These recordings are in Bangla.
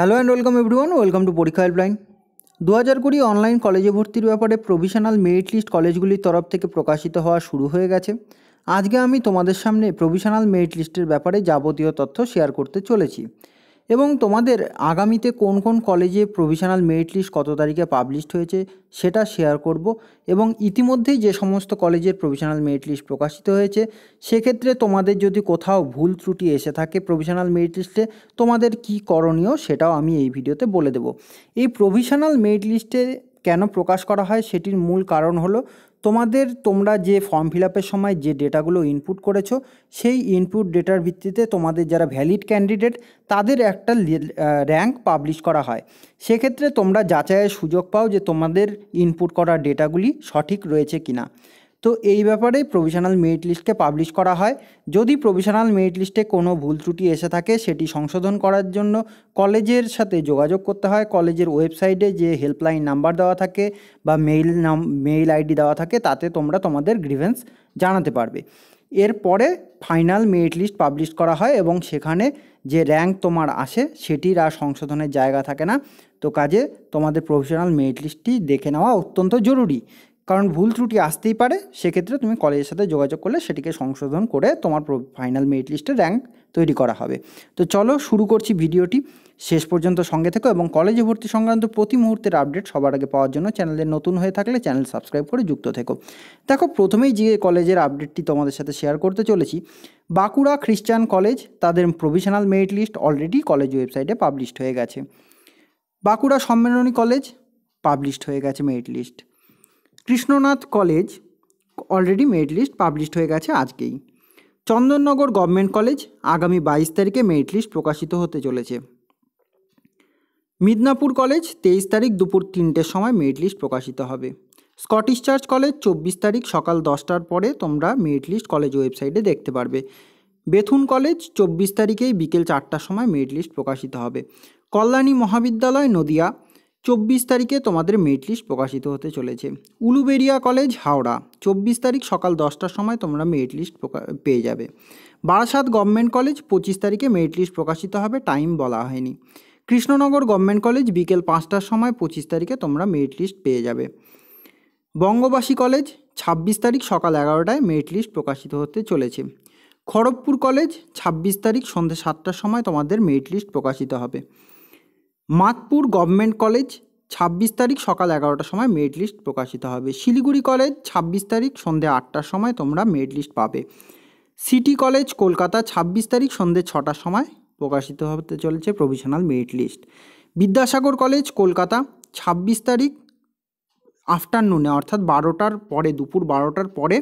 hello and welcome everyone welcome to পরীক্ষা হেল্পলাইন দু হাজার কুড়ি অনলাইন কলেজে ভর্তির ব্যাপারে প্রভিশনাল মেরিট লিস্ট কলেজগুলির তরফ থেকে প্রকাশিত হওয়া শুরু হয়ে গেছে আজকে আমি তোমাদের সামনে প্রভিশনাল মেরিট লিস্টের ব্যাপারে যাবতীয় তথ্য শেয়ার করতে চলেছি এবং তোমাদের আগামীতে কোন কোন কলেজে প্রভিশনাল মেরিট লিস্ট কত তারিখে পাবলিশড হয়েছে সেটা শেয়ার করব এবং ইতিমধ্যেই যে সমস্ত কলেজের প্রভিশনাল মেরিট লিস্ট প্রকাশিত হয়েছে সেক্ষেত্রে তোমাদের যদি কোথাও ভুল ত্রুটি এসে থাকে প্রভিশনাল মেরিট লিস্টে তোমাদের কি করণীয় সেটাও আমি এই ভিডিওতে বলে দেব এই প্রভিশনাল মেরিট লিস্টে কেন প্রকাশ করা হয় সেটির মূল কারণ হলো তোমাদের তোমরা যে ফর্ম ফিল সময় যে ডেটাগুলো ইনপুট করেছো সেই ইনপুট ডেটার ভিত্তিতে তোমাদের যারা ভ্যালিড ক্যান্ডিডেট তাদের একটা র্যাঙ্ক পাবলিশ করা হয় সেক্ষেত্রে তোমরা যাচাইয়ের সুযোগ পাও যে তোমাদের ইনপুট করা ডেটাগুলি সঠিক রয়েছে কিনা তো এই ব্যাপারে প্রভিশনাল মেরিট লিস্টে পাবলিশ করা হয় যদি প্রভিশনাল মেরিট লিস্টে কোনো ভুল ত্রুটি এসে থাকে সেটি সংশোধন করার জন্য কলেজের সাথে যোগাযোগ করতে হয় কলেজের ওয়েবসাইটে যে হেল্পলাইন নাম্বার দেওয়া থাকে বা মেইল নাম মেইল আইডি দেওয়া থাকে তাতে তোমরা তোমাদের গ্রিভেন্স জানাতে পারবে এরপরে ফাইনাল মেরিট লিস্ট পাবলিশ করা হয় এবং সেখানে যে র্যাঙ্ক তোমার আসে সেটির আর সংশোধনের জায়গা থাকে না তো কাজে তোমাদের প্রফেশনাল মেরিট লিস্টটি দেখে নেওয়া অত্যন্ত জরুরি কারণ ভুল ত্রুটি আসতেই পারে সেক্ষেত্রে তুমি কলেজের সাথে যোগাযোগ করলে সেটিকে সংশোধন করে তোমার ফাইনাল মেরিট লিস্টে র্যাঙ্ক তৈরি করা হবে তো চলো শুরু করছি ভিডিওটি শেষ পর্যন্ত সঙ্গে থেকো এবং কলেজে ভর্তি সংক্রান্ত প্রতি মুহূর্তের আপডেট সবার আগে পাওয়ার জন্য চ্যানেলে নতুন হয়ে থাকলে চ্যানেল সাবস্ক্রাইব করে যুক্ত থেকো দেখো প্রথমেই যে কলেজের আপডেটটি তোমাদের সাথে শেয়ার করতে চলেছি বাঁকুড়া খ্রিস্টান কলেজ তাদের provisional merit list already college ওয়েবসাইটে পাবলিশড হয়ে গেছে বাঁকুড়া সম্মেলনী কলেজ পাবলিশড হয়ে গেছে merit list Krishnanath college already merit list published হয়ে গেছে আজকেই চন্দননগর গভর্নমেন্ট কলেজ আগামী বাইশ তারিখে মেরিট লিস্ট প্রকাশিত হতে চলেছে মিদনাপুর কলেজ তেইশ তারিখ দুপুর তিনটের সময় মেরিট লিস্ট প্রকাশিত হবে স্কটিশ চার্চ কলেজ চব্বিশ তারিখ সকাল দশটার পরে তোমরা মেরিট লিস্ট কলেজ ওয়েবসাইটে দেখতে পারবে বেথুন কলেজ চব্বিশ তারিখেই বিকেল চারটার সময় মেরিট লিস্ট প্রকাশিত হবে কল্যাণী মহাবিদ্যালয় নদিয়া চব্বিশ তারিখে তোমাদের মেট লিস্ট প্রকাশিত হতে চলেছে উলুবেরিয়া কলেজ হাওড়া চব্বিশ তারিখ সকাল দশটার সময় তোমরা মেট লিস্ট পেয়ে যাবে বারাসাত গভর্নমেন্ট কলেজ পঁচিশ তারিখে মেট লিস্ট প্রকাশিত হবে টাইম বলা হয়নি কৃষ্ণনগর গভর্নমেন্ট কলেজ বিকেল পাঁচটার সময় পঁচিশ তারিখে তোমরা মেট লিস্ট পেয়ে যাবে বঙ্গবাসী কলেজ ছাব্বিশ তারিখ সকাল এগারোটায় মেট লিস্ট প্রকাশিত হতে চলেছে খড়গপুর কলেজ ছাব্বিশ তারিখ সন্ধ্যে সাতটার সময় তোমাদের মেট লিস্ট প্রকাশিত হবে মাতপুর গভর্নমেন্ট কলেজ ছাব্বিশ তারিখ সকাল এগারোটার সময় মেরিট লিস্ট প্রকাশিত হবে শিলিগুড়ি কলেজ ছাব্বিশ তারিখ সন্ধে আটটার সময় তোমরা মেরিট লিস্ট পাবে সিটি কলেজ কলকাতা ছাব্বিশ তারিখ সন্ধে ছটার সময় প্রকাশিত হতে চলেছে provisional merit list Vidyasagar college Kolkata ছাব্বিশ তারিখ আফটারনুনে অর্থাৎ বারোটার পরে দুপুর বারোটার পরে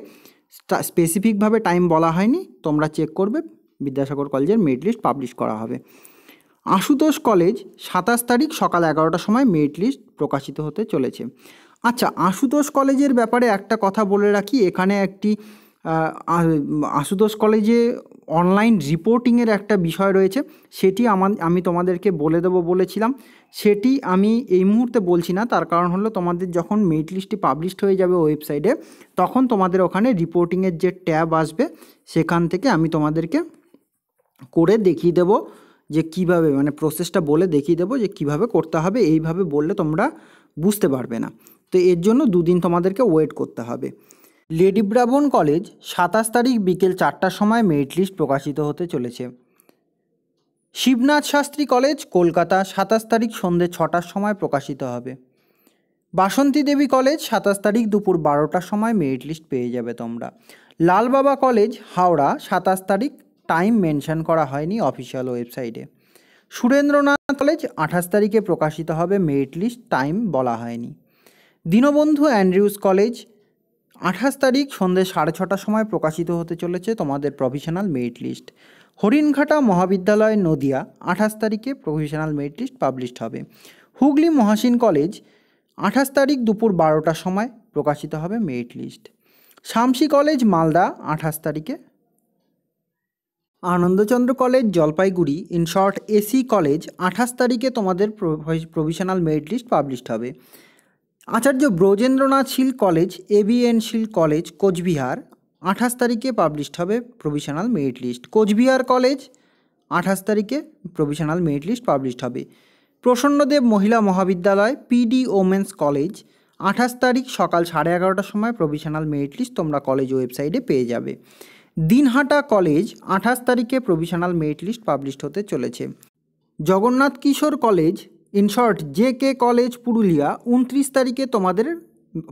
স্পেসিফিকভাবে টাইম বলা হয়নি তোমরা চেক করবে বিদ্যাসাগর কলেজের মেরিট লিস্ট পাবলিশ করা হবে আশুতোষ কলেজ সাতাশ তারিখ সকাল এগারোটার সময় মেরিট লিস্ট প্রকাশিত হতে চলেছে আচ্ছা আশুতোষ কলেজের ব্যাপারে একটা কথা বলে রাখি এখানে একটি আশুতোষ কলেজে অনলাইন রিপোর্টিংয়ের একটা বিষয় রয়েছে সেটি আমার আমি তোমাদেরকে বলে দেবো বলেছিলাম সেটি আমি এই মুহূর্তে বলছি না তার কারণ হলো তোমাদের যখন মেরিট লিস্টটি পাবলিশড হয়ে যাবে ওয়েবসাইটে তখন তোমাদের ওখানে রিপোর্টিংয়ের যে ট্যাব আসবে সেখান থেকে আমি তোমাদেরকে করে দেখিয়ে দেবো যে কিভাবে মানে প্রসেসটা বলে দেখিয়ে দেবো যে কিভাবে করতে হবে এইভাবে বললে তোমরা বুঝতে পারবে না তো এর জন্য দুদিন তোমাদেরকে ওয়েট করতে হবে লেডি ব্রাবন কলেজ সাতাশ তারিখ বিকেল চারটার সময় মেরিট লিস্ট প্রকাশিত হতে চলেছে শিবনাথ শাস্ত্রী কলেজ কলকাতা সাতাশ তারিখ সন্ধে ছটার সময় প্রকাশিত হবে বাসন্তী দেবী কলেজ সাতাশ তারিখ দুপুর বারোটার সময় মেরিট লিস্ট পেয়ে যাবে তোমরা লালবাবা কলেজ হাওড়া সাতাশ তারিখ টাইম মেনশন করা হয়নি অফিসিয়াল ওয়েবসাইটে সুরেন্দ্রনাথ কলেজ আঠাশ তারিখে প্রকাশিত হবে মেরিট লিস্ট টাইম বলা হয়নি দীনবন্ধু অ্যান্ড্রিউস কলেজ আঠাশ তারিখ সন্ধ্যে সাড়ে ছটার সময় প্রকাশিত হতে চলেছে তোমাদের প্রভিশনাল মেরিট লিস্ট হরিণঘাটা মহাবিদ্যালয় নদিয়া আঠাশ তারিখে প্রভিশনাল মেরিট লিস্ট পাবলিশড হবে হুগলি মহাসিন কলেজ আঠাশ তারিখ দুপুর বারোটার সময় প্রকাশিত হবে merit list Shamsi college Malda আঠাশ তারিখে Anandachandra college Jalpaiguri in short A C college আঠাশ তারিখে তোমাদের প্রভিশনাল মেরিট লিস্ট পাবলিশড হবে Acharya Brajendranath Seal college A B N Seal college Coochbehar আঠাশ তারিখে পাবলিশড হবে provisional merit list Coochbehar college আঠাশ তারিখে প্রভিশনাল মেরিট লিস্ট পাবলিশড হবে প্রসন্নদেব মহিলা মহাবিদ্যালয় পিডি ওমেন্স কলেজ আঠাশ তারিখ সকাল সাড়ে এগারোটার সময় প্রভিশনাল মেরিট লিস্ট তোমরা কলেজ ওয়েবসাইটে পেয়ে যাবে দিনহাটা কলেজ আঠাশ তারিখে প্রভিশনাল মেরিট লিস্ট পাবলিশড হতে চলেছে Jagannath Kishore college in short J K college Purulia উনত্রিশ তারিখে তোমাদের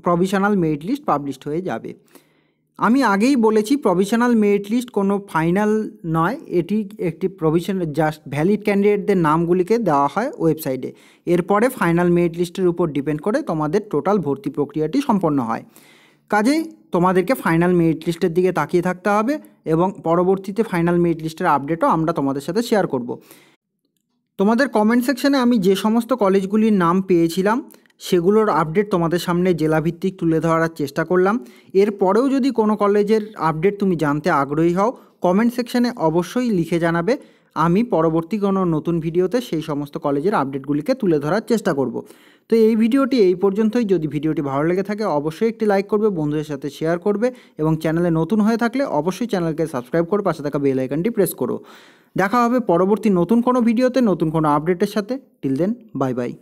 প্রভিশনাল মেরিট লিস্ট পাবলিশড হয়ে যাবে আমি আগেই বলেছি প্রভিশনাল মেরিট লিস্ট কোনো ফাইনাল নয় এটি একটি প্রভিশন জাস্ট ভ্যালিড ক্যান্ডিডেটদের নামগুলিকে দেওয়া হয় ওয়েবসাইটে এরপরে ফাইনাল মেরিট লিস্টের উপর ডিপেন্ড করে তোমাদের টোটাল ভর্তি প্রক্রিয়াটি সম্পন্ন হয় কাজে তোমাদেরকে ফাইনাল মেরিট লিস্টের দিকে তাকিয়ে থাকতে হবে এবং পরবর্তীতে ফাইনাল মেরিট লিস্টের আপডেটও আমরা তোমাদের সাথে শেয়ার করব তোমাদের কমেন্ট সেকশানে আমি যে সমস্ত কলেজগুলির নাম পেয়েছিলাম সেগুলোর আপডেট তোমাদের সামনে জেলাভিত্তিক তুলে ধরার চেষ্টা করলাম এরপরেও যদি কোনো কলেজের আপডেট তুমি জানতে আগ্রহী হও কমেন্ট সেকশানে অবশ্যই লিখে জানাবে আমি পরবর্তী কোনো নতুন ভিডিওতে সেই সমস্ত কলেজের আপডেটগুলিকে তুলে ধরার চেষ্টা করব তো এই ভিডিওটি এই পর্যন্তই যদি ভিডিওটি ভালো লেগে থাকে অবশ্যই একটি লাইক করবে বন্ধুদের সাথে শেয়ার করবে এবং চ্যানেলে নতুন হয়ে থাকলে অবশ্যই চ্যানেলকে সাবস্ক্রাইব করো পাশে থাকা বেল আইকনটি প্রেস করো দেখা হবে পরবর্তী নতুন কোনো ভিডিওতে নতুন কোনো আপডেটের সাথে টিল দেন বাই বাই